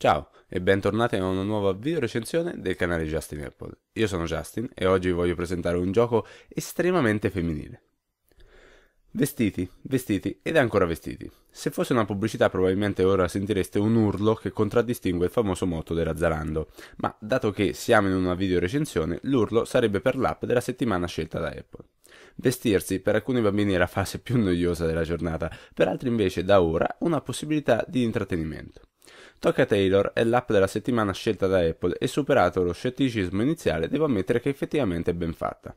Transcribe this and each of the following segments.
Ciao e bentornati a una nuova video recensione del canale Justin Apple. Io sono Justin e oggi vi voglio presentare un gioco estremamente femminile. Vestiti, vestiti ed ancora vestiti. Se fosse una pubblicità probabilmente ora sentireste un urlo che contraddistingue il famoso motto della Zalando, ma dato che siamo in una video recensione, l'urlo sarebbe per l'app della settimana scelta da Apple. Vestirsi per alcuni bambini è la fase più noiosa della giornata, per altri invece da ora una possibilità di intrattenimento. Tocca Taylor è l'app della settimana scelta da Apple e superato lo scetticismo iniziale devo ammettere che effettivamente è ben fatta.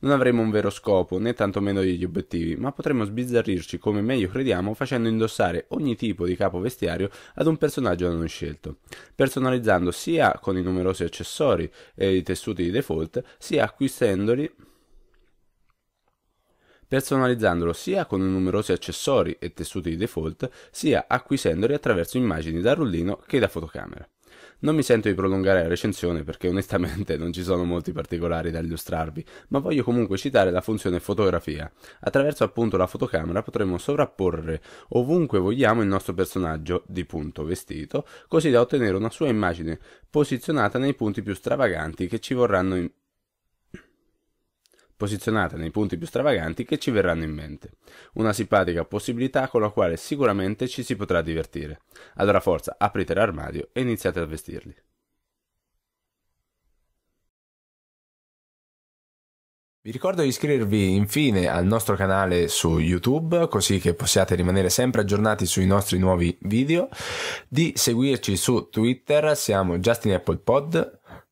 Non avremo un vero scopo né tantomeno degli obiettivi, ma potremo sbizzarrirci come meglio crediamo facendo indossare ogni tipo di capo vestiario ad un personaggio da noi scelto, personalizzando sia con i numerosi accessori e i tessuti di default, sia acquistandoli personalizzandolo sia con numerosi accessori e tessuti di default, sia acquisendoli attraverso immagini da rullino che da fotocamera. Non mi sento di prolungare la recensione perché onestamente non ci sono molti particolari da illustrarvi, ma voglio comunque citare la funzione fotografia. Attraverso appunto la fotocamera potremo sovrapporre ovunque vogliamo il nostro personaggio di punto vestito, così da ottenere una sua immagine posizionata nei punti più stravaganti che ci vorranno in posizionata nei punti più stravaganti che ci verranno in mente. Una simpatica possibilità con la quale sicuramente ci si potrà divertire. Allora forza, aprite l'armadio e iniziate a vestirli. Vi ricordo di iscrivervi infine al nostro canale su YouTube così che possiate rimanere sempre aggiornati sui nostri nuovi video, di seguirci su Twitter, siamo Justin Apple Pod